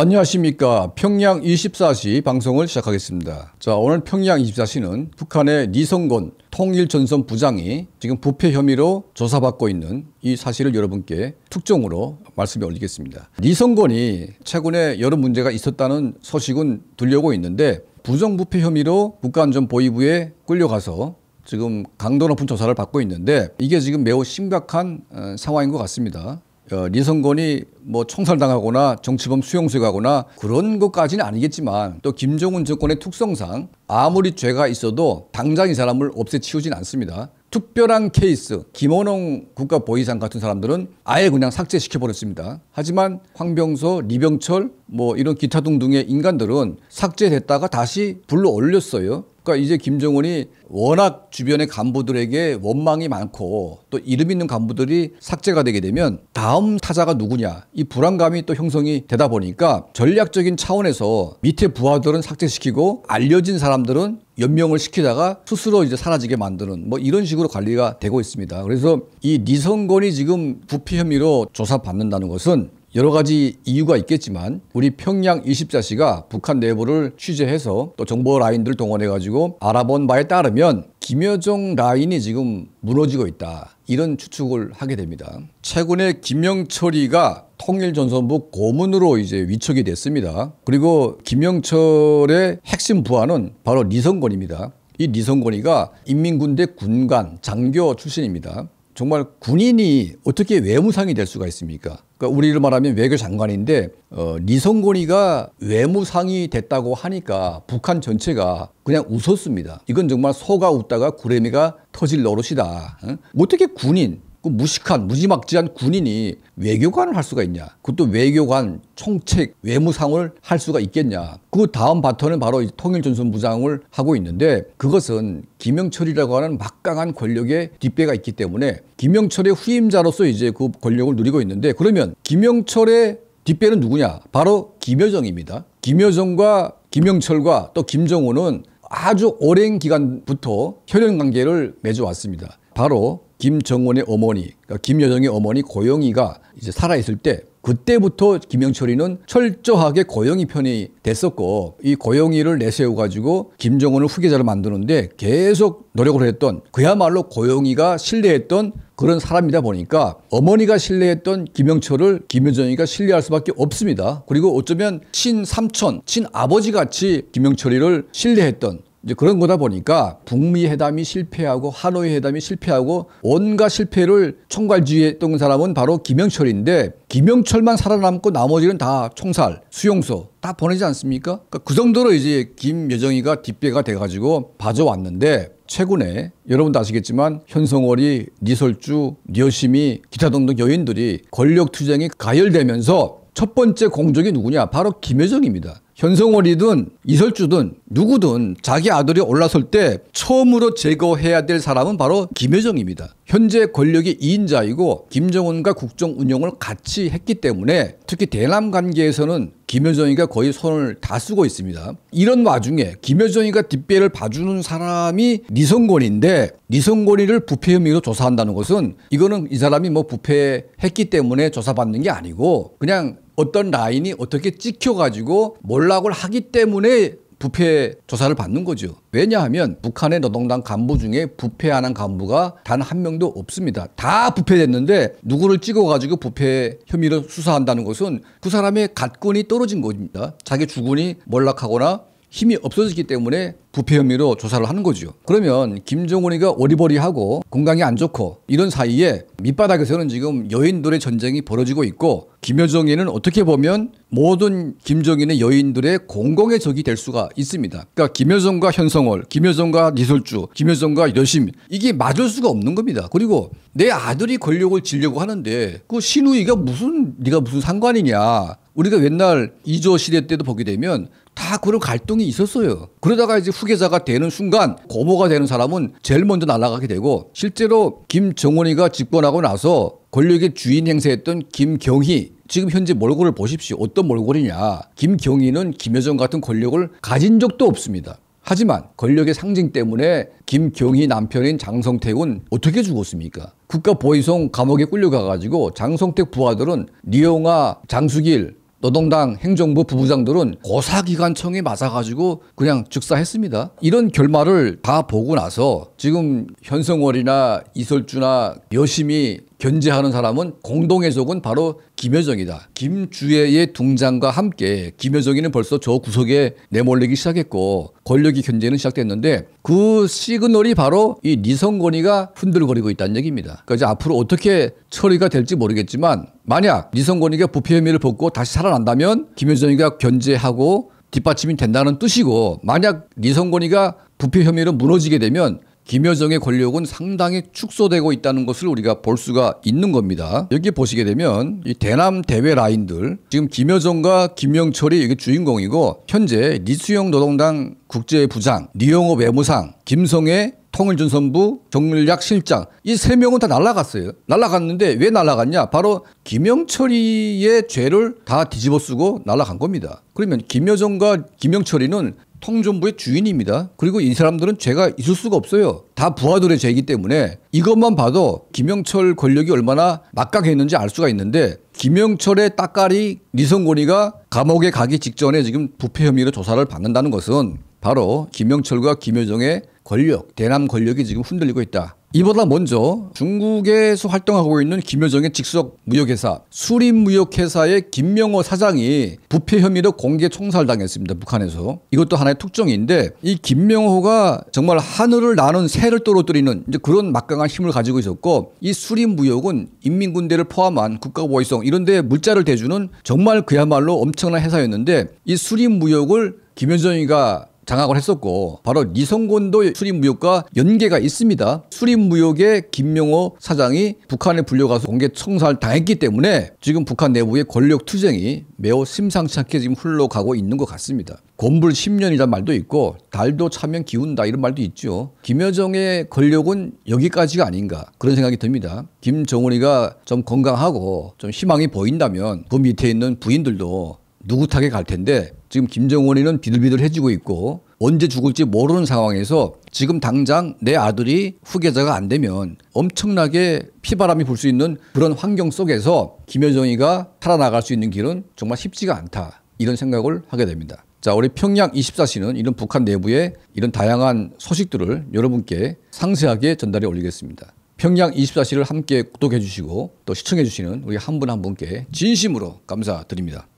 안녕하십니까. 평양 24시 방송을 시작하겠습니다. 자, 오늘 평양 24시는 북한의 리성곤 통일전선 부장이 지금 부패 혐의로 조사받고 있는 이 사실을 여러분께 특종으로 말씀에 올리겠습니다. 리성곤이 최근에 여러 문제가 있었다는 소식은 들려오고 있는데 부정부패 혐의로 국가안전보위부에 끌려가서 지금 강도 높은 조사를 받고 있는데 이게 지금 매우 심각한 어, 상황인 것 같습니다. 어, 리성곤이 뭐 총살당하거나 정치범 수용소에 가거나 그런 것까지는 아니겠지만 또 김정은 정권의 특성상 아무리 죄가 있어도 당장 이 사람을 없애치우진 않습니다. 특별한 케이스 김원홍 국가보위상 같은 사람들은 아예 그냥 삭제시켜버렸습니다. 하지만 황병서, 리병철 뭐 이런 기타 등등의 인간들은 삭제됐다가 다시 불러 올렸어요. 그러니까 이제 김정은이 워낙 주변의 간부들에게 원망이 많고 또 이름 있는 간부들이 삭제가 되게 되면 다음 타자가 누구냐 이 불안감이 또 형성이 되다 보니까 전략적인 차원에서 밑에 부하들은 삭제시키고 알려진 사람들은 연명을 시키다가 스스로 이제 사라지게 만드는 뭐 이런 식으로 관리가 되고 있습니다. 그래서 이니성건이 지금 부피 혐의로 조사받는다는 것은 여러 가지 이유가 있겠지만 우리 평양 2 4시가 북한 내부를 취재해서 또 정보 라인들을 동원해 가지고 알아본 바에 따르면 김여정 라인이 지금 무너지고 있다. 이런 추측을 하게 됩니다. 최근에 김영철이가 통일전선부 고문으로 이제 위촉이 됐습니다. 그리고 김영철의 핵심 부하는 바로 리성권입니다. 이 리성권이가 인민군대 군관 장교 출신입니다. 정말 군인이 어떻게 외무상이 될 수가 있습니까? 그러니까 우리를 말하면 외교장관인데 어, 리성곤이가 외무상이 됐다고 하니까 북한 전체가 그냥 웃었습니다. 이건 정말 소가 웃다가 구레미가 터질 노릇이다. 어? 어떻게 군인 그 무식한 무지막지한 군인이 외교관을 할 수가 있냐 그것도 외교관 총책 외무상을 할 수가 있겠냐 그 다음 바터는 바로 통일전선부장을 하고 있는데 그것은 김영철이라고 하는 막강한 권력의 뒷배가 있기 때문에 김영철의 후임자로서 이제 그 권력을 누리고 있는데 그러면 김영철의 뒷배는 누구냐 바로 김여정입니다 김여정과 김영철과 또김정우는 아주 오랜 기간부터 혈연 관계를 맺어왔습니다 바로 김정원의 어머니, 그러니까 김여정의 어머니 고영희가 이제 살아있을 때 그때부터 김영철이는 철저하게 고영희 편이 됐었고 이고영희를 내세워 가지고 김정은을 후계자를 만드는데 계속 노력을 했던 그야말로 고영희가 신뢰했던 그런 사람이다 보니까 어머니가 신뢰했던 김영철을 김여정이가 신뢰할 수밖에 없습니다. 그리고 어쩌면 친삼촌, 친아버지 같이 김영철이를 신뢰했던 이제 그런 거다 보니까 북미 회담이 실패하고 하노이 회담이 실패하고 온갖 실패를 총괄지휘했던 사람은 바로 김영철인데 김영철만 살아남고 나머지는 다 총살, 수용소 다 보내지 않습니까? 그러니까 그 정도로 이제 김여정이가 뒷배가 돼가지고 봐줘왔는데 최근에 여러분도 아시겠지만 현성월이 니설주, 니어심이 기타 등등 여인들이 권력투쟁이 가열되면서 첫 번째 공적이 누구냐? 바로 김여정입니다. 현성월이든 이설주든 누구든 자기 아들이 올라설 때 처음으로 제거해야 될 사람은 바로 김여정입니다. 현재 권력의 2인자이고 김정은과 국정 운영을 같이 했기 때문에 특히 대남 관계에서는 김여정이가 거의 손을 다 쓰고 있습니다. 이런 와중에 김여정이가 뒷배를 봐주는 사람이 리성권인데 리성권이를 부패 혐의로 조사한다는 것은 이거는 이 사람이 뭐 부패했기 때문에 조사받는 게 아니고 그냥 어떤 라인이 어떻게 찍혀가지고 몰락을 하기 때문에 부패 조사를 받는 거죠. 왜냐하면 북한의 노동당 간부 중에 부패하는 간부가 단 한 명도 없습니다. 다 부패됐는데 누구를 찍어가지고 부패 혐의로 수사한다는 것은 그 사람의 갓군이 떨어진 겁니다. 자기 주군이 몰락하거나 힘이 없어졌기 때문에 부패 혐의로 조사를 하는 거죠. 그러면 김정은이가 오리버리하고 건강이 안 좋고 이런 사이에 밑바닥에서는 지금 여인들의 전쟁이 벌어지고 있고 김여정이는 어떻게 보면 모든 김정인의 여인들의 공공의 적이 될 수가 있습니다. 그러니까 김여정과 현성월, 김여정과 니솔주, 김여정과 여심 이게 맞을 수가 없는 겁니다. 그리고 내 아들이 권력을 지려고 하는데 그 신우이가 무슨 네가 무슨 상관이냐 우리가 옛날 이조 시대 때도 보게 되면 다 그런 갈등이 있었어요. 그러다가 이제 후계자가 되는 순간 고모가 되는 사람은 제일 먼저 날아가게 되고 실제로 김정은이가 집권하고 나서 권력의 주인 행세했던 김경희 지금 현재 몰골을 보십시오. 어떤 몰골이냐. 김경희는 김여정 같은 권력을 가진 적도 없습니다. 하지만 권력의 상징 때문에 김경희 남편인 장성택은 어떻게 죽었습니까? 국가 보위성 감옥에 끌려가가지고 장성택 부하들은 리용아, 장수길, 노동당 행정부 부부장들은 고사기관청에 맞아가지고 그냥 즉사했습니다. 이런 결말을 다 보고 나서 지금 현성월이나 이설주나 여심이 견제하는 사람은 공동의 속은 바로 김여정이다. 김주애의 둥장과 함께 김여정이는 벌써 저 구석에 내몰리기 시작했고 권력의 견제는 시작됐는데 그 시그널이 바로 이 리성권이가 흔들거리고 있다는 얘기입니다. 그러니까 이제 앞으로 어떻게 처리가 될지 모르겠지만 만약 리성권이가 부패 혐의를 벗고 다시 살아난다면 김여정이가 견제하고 뒷받침이 된다는 뜻이고 만약 리성권이가 부패 혐의로 무너지게 되면 김여정의 권력은 상당히 축소되고 있다는 것을 우리가 볼 수가 있는 겁니다. 여기 보시게 되면 이 대남 대외 라인들 지금 김여정과 김영철이 이게 주인공이고 현재 리수영 노동당 국제부장, 리영호 외무상, 김성애 통일준선부 정밀약 실장 이 세 명은 다 날라갔어요. 날라갔는데 왜 날라갔냐? 바로 김영철이의 죄를 다 뒤집어쓰고 날라간 겁니다. 그러면 김여정과 김영철이는 통전부의 주인입니다. 그리고 이 사람들은 죄가 있을 수가 없어요. 다 부하들의 죄이기 때문에 이것만 봐도 김영철 권력이 얼마나 막강했는지 알 수가 있는데 김영철의 딱까리 리성곤이가 감옥에 가기 직전에 지금 부패 혐의로 조사를 받는다는 것은 바로 김영철과 김여정의 권력, 대남 권력이 지금 흔들리고 있다. 이보다 먼저 중국에서 활동하고 있는 김여정의 직속 무역회사 수림무역회사의 김명호 사장이 부패 혐의로 공개 총살당했습니다. 북한에서. 이것도 하나의 특종인데 이 김명호가 정말 하늘을 나는 새를 떨어뜨리는 이제 그런 막강한 힘을 가지고 있었고 이 수림무역은 인민군대를 포함한 국가보위성 이런 데 물자를 대주는 정말 그야말로 엄청난 회사였는데 이 수림무역을 김여정이가 장악을 했었고 바로 리성곤도 수립무역과 연계가 있습니다. 수립무역에 김명호 사장이 북한에 불려가서 공개 청산을 당했기 때문에 지금 북한 내부의 권력 투쟁이 매우 심상치 않게 지금 흘러가고 있는 것 같습니다. 곤불 10년이란 말도 있고 달도 차면 기운다 이런 말도 있죠. 김여정의 권력은 여기까지가 아닌가 그런 생각이 듭니다. 김정은이가 좀 건강하고 좀 희망이 보인다면 그 밑에 있는 부인들도 누구타게 갈 텐데 지금 김정은이는 비들비들해지고 있고 언제 죽을지 모르는 상황에서 지금 당장 내 아들이 후계자가 안 되면 엄청나게 피바람이 불 수 있는 그런 환경 속에서 김여정이가 살아나갈 수 있는 길은 정말 쉽지가 않다. 이런 생각을 하게 됩니다. 자, 우리 평양 24시는 이런 북한 내부의 이런 다양한 소식들을 여러분께 상세하게 전달해 올리겠습니다. 평양 24시를 함께 구독해 주시고 또 시청해 주시는 우리 한 분한 한 분께 진심으로 감사드립니다.